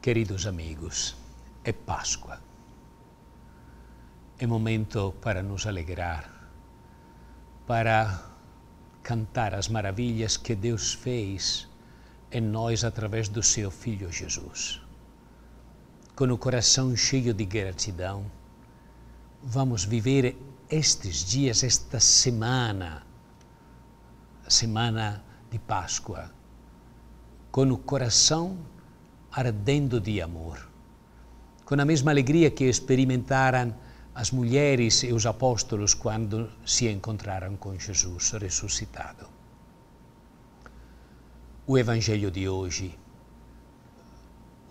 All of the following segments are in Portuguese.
Queridos amigos, é Páscoa. É momento para nos alegrar, para cantar as maravilhas que Deus fez em nós através do seu Filho Jesus. Com o coração cheio de gratidão, vamos viver estes dias, esta semana, semana de Páscoa, com o coração ardendo de amor. Com a mesma alegria que experimentaram as mulheres e os apóstolos quando se encontraram com Jesus ressuscitado. O Evangelho de hoje,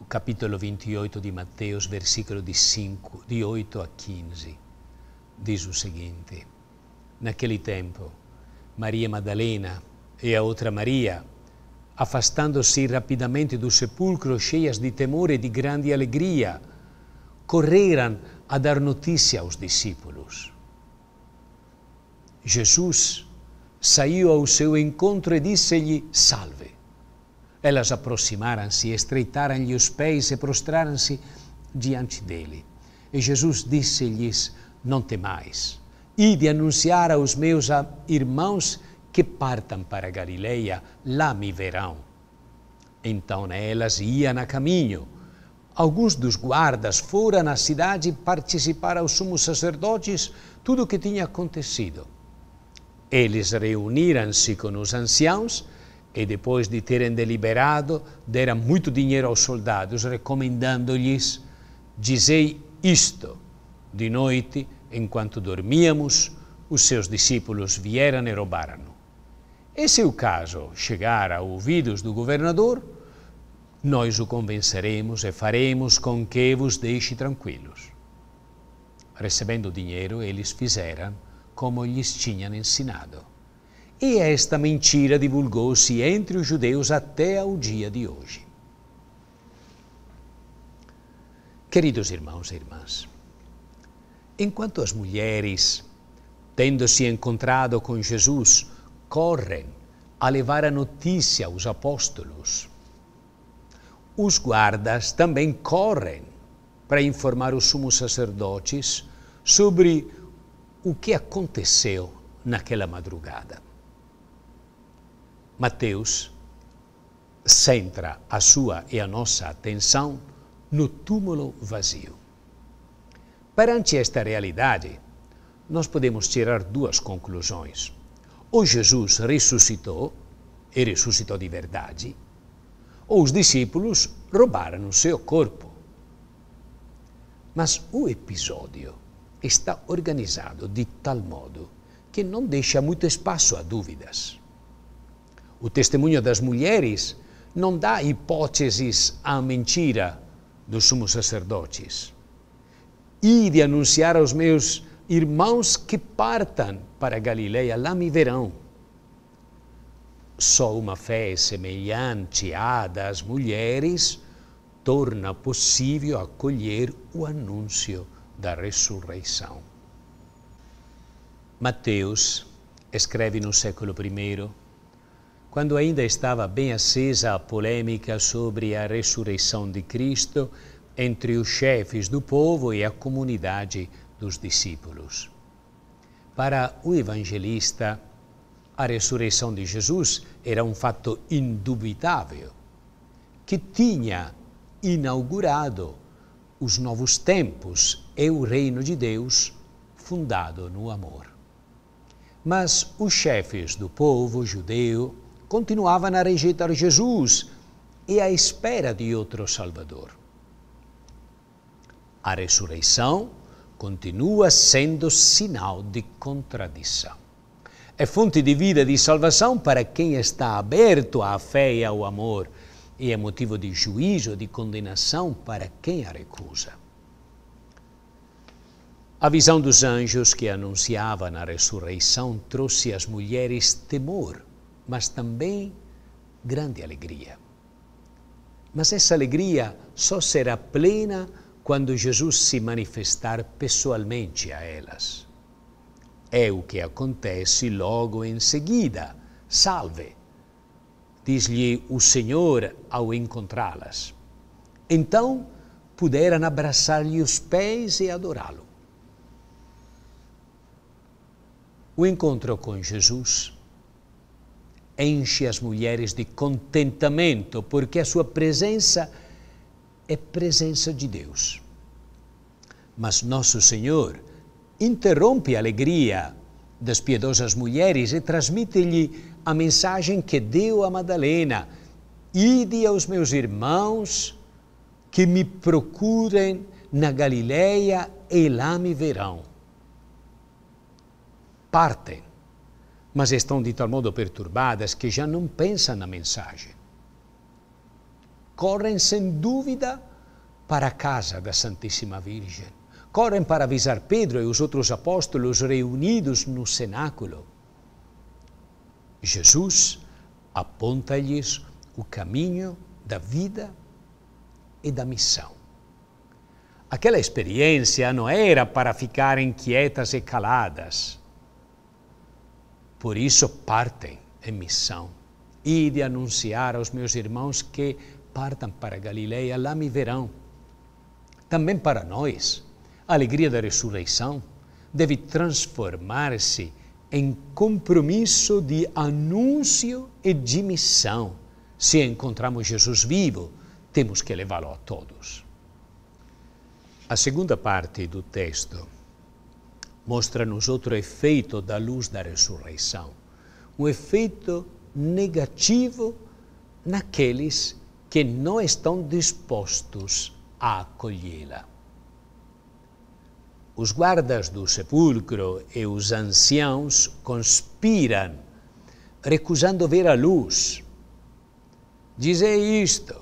o capítulo 28 de Mateus, versículo de, 5, de 8 a 15, diz o seguinte: Naquele tempo, Maria Madalena e a outra Maria, afastando-se rapidamente do sepulcro, cheias de temor e de grande alegria, correram a dar notícia aos discípulos. Jesus saiu ao seu encontro e disse-lhe: Salve. Elas aproximaram-se, estreitaram-lhe os pés e prostraram-se diante dele. E Jesus disse-lhes: Não temais. Ide anunciar aos meus irmãos que partam para Galileia, lá me verão. Então elas iam a caminho. Alguns dos guardas foram à cidade participar aos sumos sacerdotes tudo o que tinha acontecido. Eles reuniram-se com os anciãos e depois de terem deliberado, deram muito dinheiro aos soldados, recomendando-lhes: Dizei isto. De noite, enquanto dormíamos, os seus discípulos vieram e roubaram. E se o caso chegar a ouvidos do governador, nós o convenceremos e faremos com que vos deixe tranquilos. Recebendo o dinheiro, eles fizeram como lhes tinham ensinado. E esta mentira divulgou-se entre os judeus até ao dia de hoje. Queridos irmãos e irmãs, enquanto as mulheres, tendo se encontrado com Jesus, correm a levar a notícia aos apóstolos. Os guardas também correm para informar os sumos sacerdotes sobre o que aconteceu naquela madrugada. Mateus centra a sua e a nossa atenção no túmulo vazio. Perante esta realidade, nós podemos tirar duas conclusões ou Jesus ressuscitou e ressuscitou de verdade, ou os discípulos roubaram o seu corpo. Mas o episódio está organizado de tal modo que não deixa muito espaço a dúvidas. O testemunho das mulheres não dá hipóteses à mentira dos sumos sacerdotes. E de anunciar aos meus Irmãos que partam para Galileia, lá me verão. Só uma fé semelhante à das mulheres torna possível acolher o anúncio da ressurreição. Mateus escreve no século I, quando ainda estava bem acesa a polêmica sobre a ressurreição de Cristo entre os chefes do povo e a comunidade dos discípulos. Para o evangelista, a ressurreição de Jesus era um fato indubitável, que tinha inaugurado os novos tempos e o reino de Deus fundado no amor. Mas os chefes do povo judeu continuavam a rejeitar Jesus e à espera de outro Salvador. A ressurreição continua sendo sinal de contradição. É fonte de vida e de salvação para quem está aberto à fé e ao amor, e é motivo de juízo e de condenação para quem a recusa. A visão dos anjos que anunciava a ressurreição trouxe às mulheres temor, mas também grande alegria. Mas essa alegria só será plena quando Jesus se manifestar pessoalmente a elas. É o que acontece logo em seguida. Salve! Diz-lhe o Senhor ao encontrá-las. Então puderam abraçar-lhe os pés e adorá-lo. O encontro com Jesus enche as mulheres de contentamento, porque a sua presença é é presença de Deus. Mas Nosso Senhor interrompe a alegria das piedosas mulheres e transmite-lhe a mensagem que deu a Madalena: Ide aos meus irmãos que me procurem na Galileia e lá me verão. Partem, mas estão de tal modo perturbadas que já não pensam na mensagem correm sem dúvida para a casa da Santíssima Virgem. Correm para avisar Pedro e os outros apóstolos reunidos no cenáculo. Jesus aponta-lhes o caminho da vida e da missão. Aquela experiência não era para ficarem quietas e caladas. Por isso partem em missão e de anunciar aos meus irmãos que partam para Galileia, lá me verão. Também para nós, a alegria da ressurreição deve transformar-se em compromisso de anúncio e de missão. Se encontramos Jesus vivo, temos que levá-lo a todos. A segunda parte do texto mostra-nos outro efeito da luz da ressurreição, um efeito negativo naqueles que não estão dispostos a acolhê-la. Os guardas do sepulcro e os anciãos conspiram, recusando ver a luz. Dizei isto: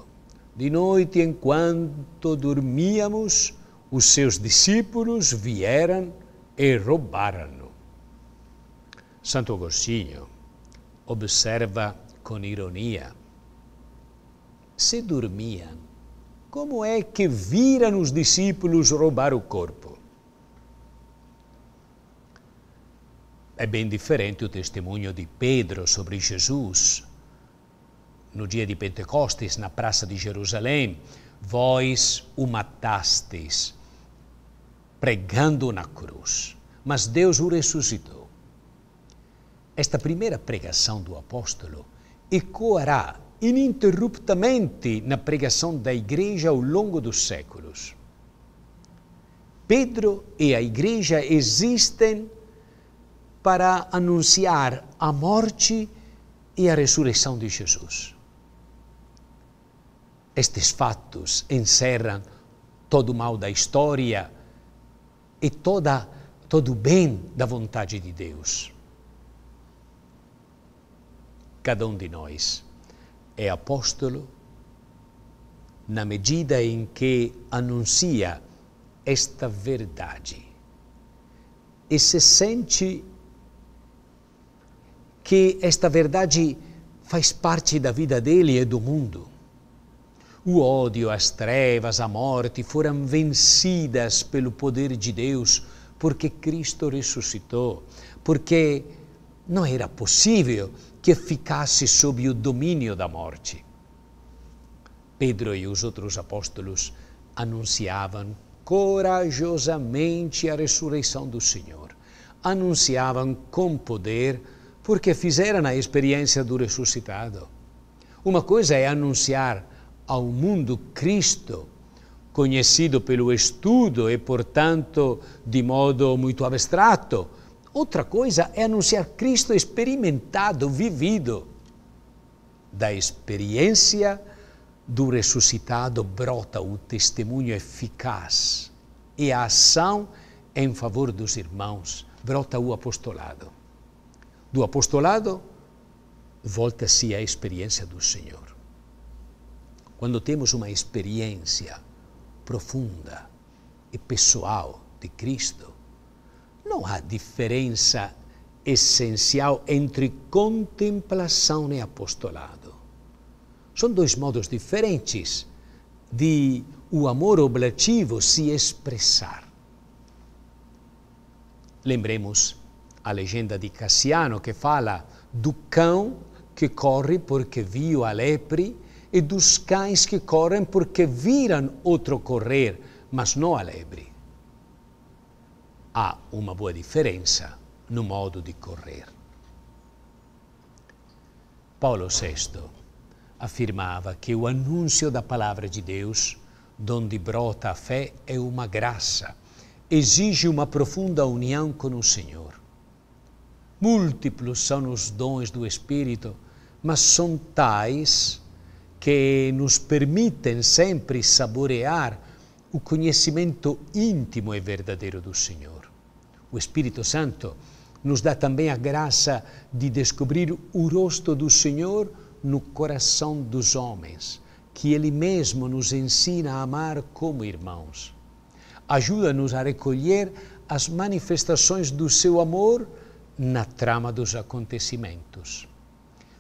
de noite, enquanto dormíamos, os seus discípulos vieram e roubaram-no. Santo Agostinho observa com ironia se dormia, como é que vira nos discípulos roubar o corpo? É bem diferente o testemunho de Pedro sobre Jesus. No dia de Pentecostes, na praça de Jerusalém, vós o matastes, pregando na cruz, mas Deus o ressuscitou. Esta primeira pregação do apóstolo ecoará ininterruptamente na pregação da Igreja ao longo dos séculos. Pedro e a Igreja existem para anunciar a morte e a ressurreição de Jesus. Estes fatos encerram todo o mal da história e toda, todo o bem da vontade de Deus. Cada um de nós é apóstolo, na medida em que anuncia esta verdade e se sente que esta verdade faz parte da vida dele e do mundo. O ódio, as trevas, a morte foram vencidas pelo poder de Deus, porque Cristo ressuscitou, porque não era possível que ficasse sob o domínio da morte. Pedro e os outros apóstolos anunciavam corajosamente a ressurreição do Senhor. Anunciavam com poder, porque fizeram a experiência do ressuscitado. Uma coisa é anunciar ao mundo Cristo, conhecido pelo estudo e, portanto, de modo muito abstrato, Outra coisa é anunciar Cristo experimentado, vivido. Da experiência do ressuscitado brota o testemunho eficaz e a ação em favor dos irmãos, brota o apostolado. Do apostolado, volta-se à experiência do Senhor. Quando temos uma experiência profunda e pessoal de Cristo, não há diferença essencial entre contemplação e apostolado. São dois modos diferentes de o amor oblativo se expressar. Lembremos a legenda de Cassiano que fala do cão que corre porque viu a lepre e dos cães que correm porque viram outro correr, mas não a lebre há uma boa diferença no modo de correr. Paulo VI afirmava que o anúncio da palavra de Deus, donde brota a fé, é uma graça, exige uma profunda união com o Senhor. Múltiplos são os dons do Espírito, mas são tais que nos permitem sempre saborear o conhecimento íntimo e verdadeiro do Senhor o Espírito Santo, nos dá também a graça de descobrir o rosto do Senhor no coração dos homens, que Ele mesmo nos ensina a amar como irmãos. Ajuda-nos a recolher as manifestações do seu amor na trama dos acontecimentos.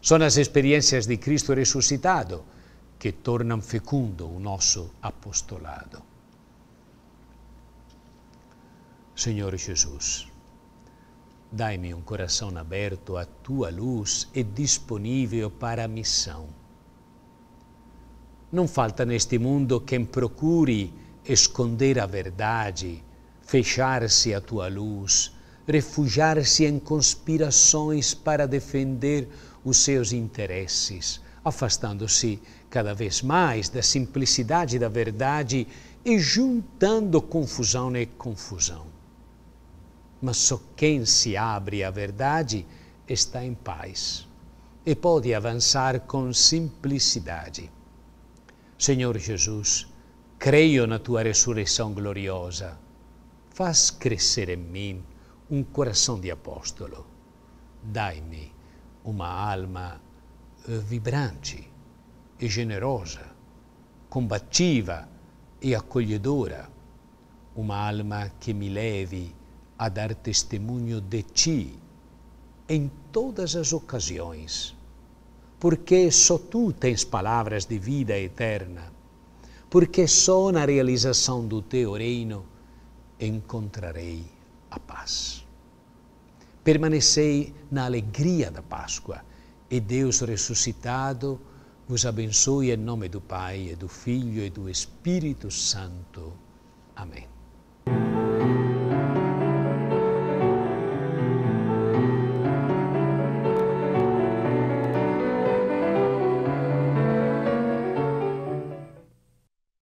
São as experiências de Cristo ressuscitado que tornam fecundo o nosso apostolado. Senhor Jesus. Dai-me um coração aberto à tua luz e disponível para a missão. Não falta neste mundo quem procure esconder a verdade, fechar-se à tua luz, refugiar-se em conspirações para defender os seus interesses, afastando-se cada vez mais da simplicidade da verdade e juntando confusão e confusão mas só quem se abre à verdade está em paz e pode avançar com simplicidade. Senhor Jesus, creio na tua ressurreição gloriosa. Faz crescer em mim um coração de apóstolo. Dai-me uma alma vibrante e generosa, combativa e acolhedora, uma alma que me leve a dar testemunho de ti em todas as ocasiões, porque só tu tens palavras de vida eterna, porque só na realização do teu reino encontrarei a paz. Permanecei na alegria da Páscoa e Deus ressuscitado vos abençoe em nome do Pai, e do Filho e do Espírito Santo. Amém.